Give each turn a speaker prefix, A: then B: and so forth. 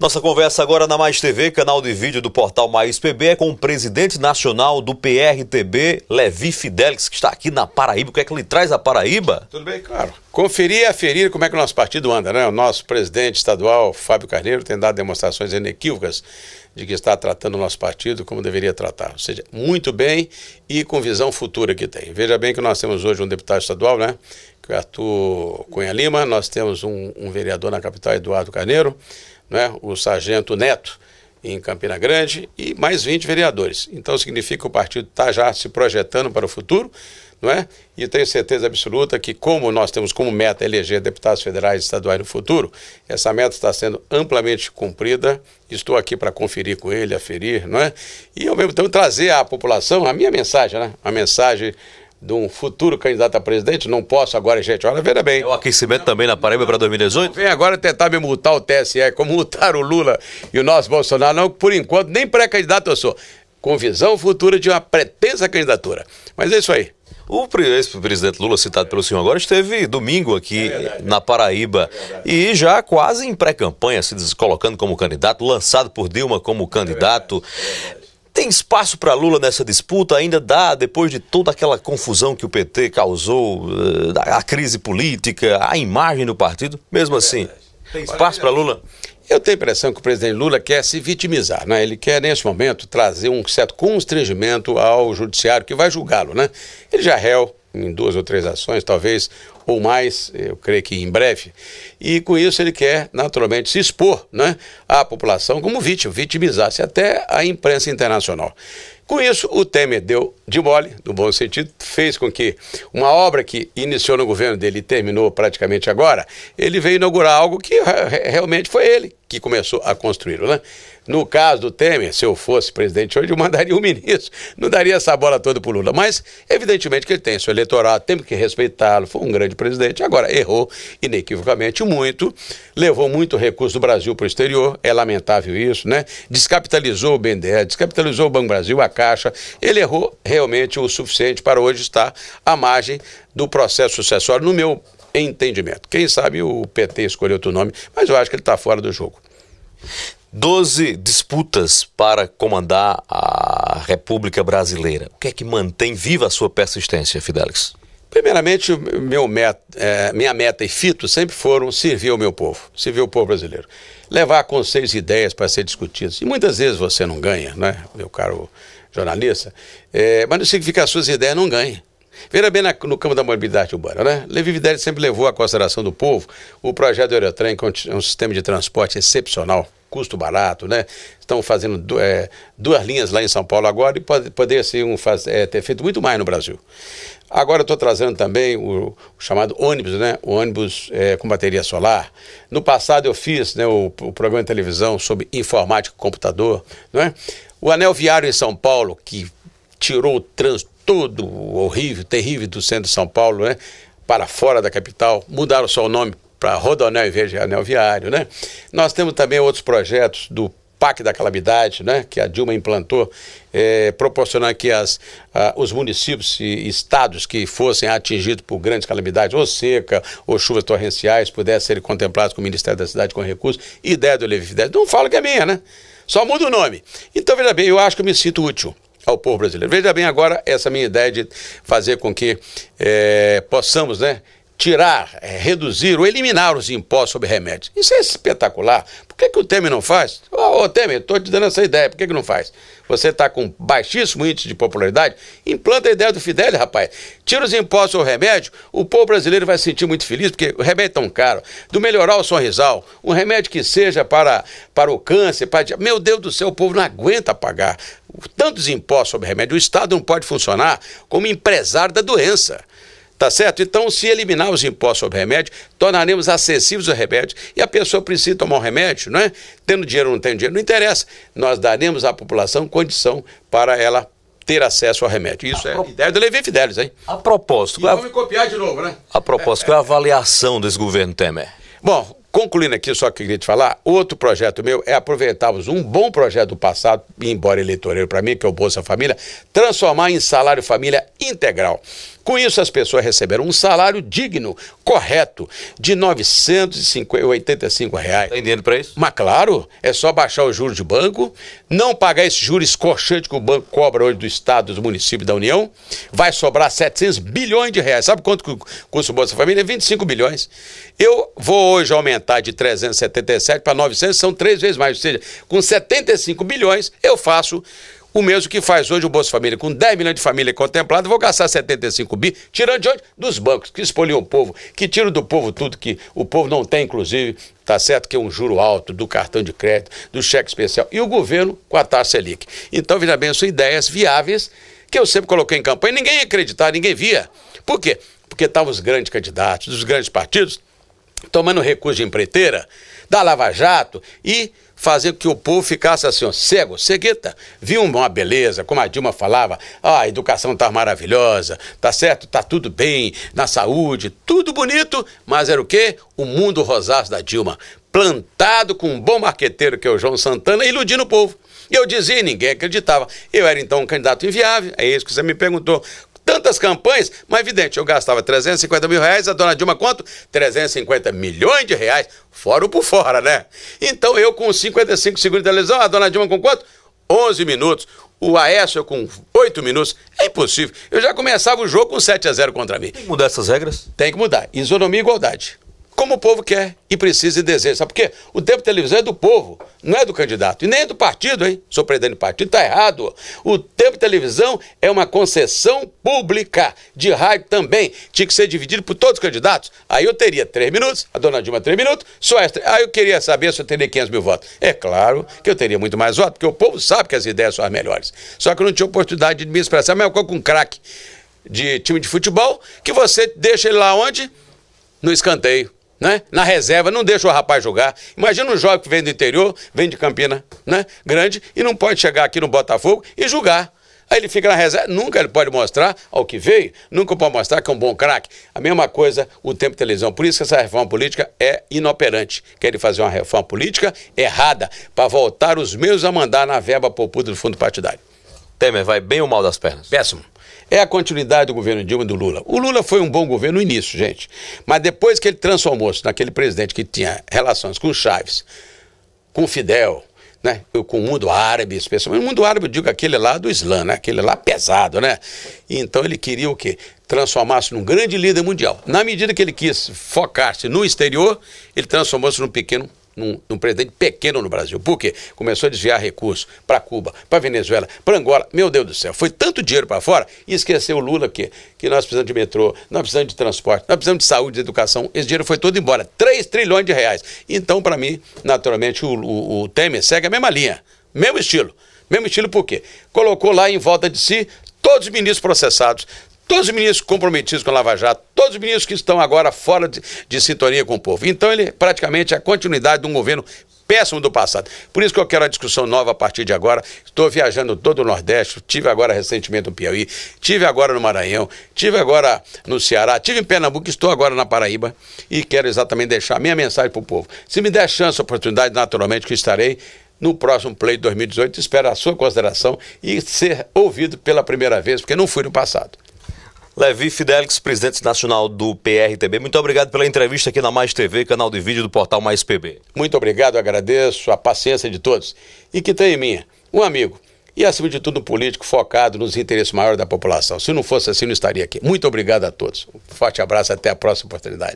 A: Nossa conversa agora na Mais TV, canal de vídeo do portal Mais PB, é com o presidente nacional do PRTB, Levi Fidelix, que está aqui na Paraíba. O que é que ele traz à Paraíba? Tudo bem, claro. Conferir e aferir como é que o nosso partido anda, né? O nosso presidente estadual, Fábio Carneiro, tem dado demonstrações inequívocas de que está tratando o nosso partido como deveria tratar. Ou seja, muito bem e com visão futura que tem. Veja bem que nós temos hoje um deputado estadual, né? Que é Arthur Cunha Lima, nós temos um, um vereador na capital, Eduardo Carneiro né, o sargento Neto em Campina Grande e mais 20 vereadores. Então significa que o partido está já se projetando para o futuro, não é? E tenho certeza absoluta que como nós temos como meta eleger deputados federais e estaduais no futuro, essa meta está sendo amplamente cumprida. Estou aqui para conferir com ele, aferir, não é? E ao mesmo tempo trazer à população a minha mensagem, né? A mensagem de um futuro candidato a presidente, não posso agora, gente. Olha, veja bem. É o aquecimento também na Paraíba para 2018? Vem agora tentar me multar o TSE, como multar o Lula e o nosso Bolsonaro, não, por enquanto, nem pré-candidato eu sou. Com visão futura de uma pretensa candidatura. Mas é isso aí. O ex-presidente Lula, citado pelo senhor agora, esteve domingo aqui é na Paraíba é e já quase em pré-campanha, se colocando como candidato, lançado por Dilma como é candidato. É tem espaço para Lula nessa disputa? Ainda dá, depois de toda aquela confusão que o PT causou, eh, a crise política, a imagem do partido? Mesmo é assim, tem espaço para Lula? Eu tenho a impressão que o presidente Lula quer se vitimizar, né? Ele quer, neste momento, trazer um certo constrangimento ao judiciário que vai julgá-lo, né? Ele já é réu, em duas ou três ações, talvez, ou mais, eu creio que em breve. E com isso ele quer, naturalmente, se expor né, à população como vítima, vitimizar-se até a imprensa internacional. Com isso, o Temer deu de mole, no bom sentido, fez com que uma obra que iniciou no governo dele e terminou praticamente agora, ele veio inaugurar algo que realmente foi ele que começou a construí-lo. Né? No caso do Temer, se eu fosse presidente hoje, eu mandaria um ministro, não daria essa bola toda para Lula. Mas, evidentemente, que ele tem seu eleitorado, tem que respeitá-lo, foi um grande presidente. Agora, errou inequivocamente muito, levou muito recurso do Brasil para o exterior, é lamentável isso, né? Descapitalizou o BNDES, descapitalizou o Banco Brasil, a Caixa. Ele errou realmente o suficiente para hoje estar à margem do processo sucessório, no meu entendimento. Quem sabe o PT escolheu outro nome, mas eu acho que ele está fora do jogo. Doze disputas para comandar a República Brasileira. O que é que mantém viva a sua persistência, Fidelis? Primeiramente, meu meta, é, minha meta e fito sempre foram servir o meu povo, servir o povo brasileiro. Levar conselhos e ideias para ser discutidas. E muitas vezes você não ganha, né, meu caro jornalista? É, mas não significa que as suas ideias não ganhem. Veja bem na, no campo da mobilidade urbana, né? Levividade sempre levou à consideração do povo o projeto do Aerotrem, que é um sistema de transporte excepcional, custo barato, né? Estão fazendo é, duas linhas lá em São Paulo agora e pode, poderia ser um, faz, é, ter feito muito mais no Brasil. Agora eu estou trazendo também o, o, chamado ônibus, né? O ônibus é, com bateria solar. No passado eu fiz né, o, o programa de televisão sobre informática e computador, né? O anel viário em São Paulo, que tirou o trânsito todo horrível, terrível do centro de São Paulo, né? Para fora da capital, mudaram só o nome para Rodonel em vez de Anel Viário, né? Nós temos também outros projetos do PAC da Calamidade, né, que a Dilma implantou, é, proporcionar que as, a, os municípios e estados que fossem atingidos por grandes calamidades, ou seca, ou chuvas torrenciais, pudessem ser contemplados com o Ministério da Cidade com recursos. Ideia do Levi Fidel. Não falo que é minha, né? Só muda o nome. Então, veja bem, eu acho que eu me sinto útil ao povo brasileiro. Veja bem agora essa minha ideia de fazer com que é, possamos, né? tirar, eh, reduzir ou eliminar os impostos sobre remédios. Isso é espetacular. Por que, que o Temer não faz? Ô, oh, Temer, estou te dando essa ideia, por que, que não faz? Você está com baixíssimo índice de popularidade, implanta a ideia do Fidel, rapaz. Tira os impostos sobre remédio, o povo brasileiro vai se sentir muito feliz, porque o remédio é tão caro. Do melhorar o sorrisal, um remédio que seja para, para o câncer, para... Meu Deus do céu, o povo não aguenta pagar tantos impostos sobre remédio. O Estado não pode funcionar como empresário da doença. Tá certo? Então, se eliminar os impostos sobre remédio, tornaremos acessíveis os remédios e a pessoa precisa tomar um remédio, não é? Tendo dinheiro ou não tendo dinheiro, não interessa. Nós daremos à população condição para ela ter acesso ao remédio. Isso a é pro... ideia do Levi Fidelis, hein? A propósito. Qual... É vamos copiar de novo, né? A propósito, é, qual é a avaliação desse governo Temer? Bom, Concluindo aqui, só que eu queria te falar, outro projeto meu é aproveitarmos um bom projeto do passado, embora eleitoreiro para mim, que é o Bolsa Família, transformar em salário família integral. Com isso, as pessoas receberam um salário digno, correto, de R$ 985. Reais. Tá entendendo para isso? Mas claro, é só baixar o juros de banco, não pagar esse juros escorchante que o banco cobra hoje do Estado, dos municípios da União, vai sobrar 700 bilhões de reais. Sabe quanto custa o Bolsa Família? 25 bilhões. Eu vou hoje aumentar de 377 para 900, são três vezes mais, ou seja, com 75 bilhões eu faço o mesmo que faz hoje o Bolsa Família. Com 10 milhões de família contemplada, vou gastar 75 bi, tirando de onde? Dos bancos, que espoliam o povo, que tiram do povo tudo que o povo não tem, inclusive, tá certo? Que é um juro alto do cartão de crédito, do cheque especial. E o governo com a taxa Selic. Então, veja bem, são ideias viáveis que eu sempre coloquei em campanha. Ninguém ia acreditar, ninguém via. Por quê? Porque estavam os grandes candidatos, dos grandes partidos, tomando recurso de empreiteira, da Lava Jato e fazer com que o povo ficasse assim, ó, cego, cegueta. Viu uma beleza, como a Dilma falava, a educação tá maravilhosa, tá certo, tá tudo bem, na saúde, tudo bonito, mas era o quê? O mundo rosaço da Dilma, plantado com um bom marqueteiro que é o João Santana, iludindo o povo. Eu dizia e ninguém acreditava. Eu era então um candidato inviável, é isso que você me perguntou tantas campanhas, mas evidente, eu gastava 350 mil reais, a dona Dilma quanto? 350 milhões de reais, fora por fora, né? Então eu com 55 segundos de televisão, a dona Dilma com quanto? 11 minutos. O Aécio com 8 minutos. É impossível. Eu já começava o jogo com 7 a 0 contra mim. Tem que mudar essas regras? Tem que mudar. Isonomia e igualdade como o povo quer e precisa e deseja. Sabe por quê? O tempo de televisão é do povo, não é do candidato. E nem é do partido, hein? Sou presidente do partido, está errado. O tempo de televisão é uma concessão pública. De rádio também. Tinha que ser dividido por todos os candidatos. Aí eu teria três minutos, a dona Dilma três minutos, só esta. Aí eu queria saber se eu teria 500 mil votos. É claro que eu teria muito mais votos, porque o povo sabe que as ideias são as melhores. Só que eu não tinha oportunidade de me expressar. Mas eu com um craque de time de futebol que você deixa ele lá onde? No escanteio né? na reserva, não deixa o rapaz jogar. Imagina um jovem que vem do interior, vem de Campina né? Grande e não pode chegar aqui no Botafogo e jogar. Aí ele fica na reserva, nunca ele pode mostrar ao que veio, nunca pode mostrar que é um bom craque. A mesma coisa o tempo de televisão. Por isso que essa reforma política é inoperante. Querem fazer uma reforma política errada para voltar os meus a mandar na verba popular do fundo partidário. Temer vai bem ou mal das pernas? Péssimo. É a continuidade do governo Dilma e do Lula. O Lula foi um bom governo no início, gente. Mas depois que ele transformou-se naquele presidente que tinha relações com Chaves, com Fidel, né? com o mundo árabe, especialmente. O mundo árabe, eu digo aquele lá do Islã, né? aquele lá pesado, né? Então ele queria o quê? Transformar-se num grande líder mundial. Na medida que ele quis focar-se no exterior, ele transformou-se num pequeno num, num presidente pequeno no Brasil. Por quê? Começou a desviar recursos para Cuba, para Venezuela, para Angola. Meu Deus do céu, foi tanto dinheiro para fora e esqueceu o Lula que, que nós precisamos de metrô, nós precisamos de transporte, nós precisamos de saúde, de educação. Esse dinheiro foi todo embora. 3 trilhões de reais. Então, para mim, naturalmente, o, o, o Temer segue a mesma linha, mesmo estilo. Mesmo estilo por quê? Colocou lá em volta de si todos os ministros processados, todos os ministros comprometidos com a Lava Jato, todos os ministros que estão agora fora de, de sintonia com o povo. Então ele é praticamente é a continuidade de um governo péssimo do passado. Por isso que eu quero a discussão nova a partir de agora. Estou viajando todo o Nordeste, tive agora recentemente no Piauí, tive agora no Maranhão, tive agora no Ceará, tive em Pernambuco, estou agora na Paraíba e quero exatamente deixar minha mensagem para o povo. Se me der chance, oportunidade, naturalmente que estarei no próximo Play 2018, espero a sua consideração e ser ouvido pela primeira vez, porque não fui no passado. Levi Fidelix, presidente nacional do PRTB, muito obrigado pela entrevista aqui na Mais TV, canal de vídeo do portal Mais PB. Muito obrigado, agradeço a paciência de todos. E que tem em minha, um amigo e, acima de tudo, um político focado nos interesses maiores da população. Se não fosse assim, não estaria aqui. Muito obrigado a todos. Um forte abraço, até a próxima oportunidade.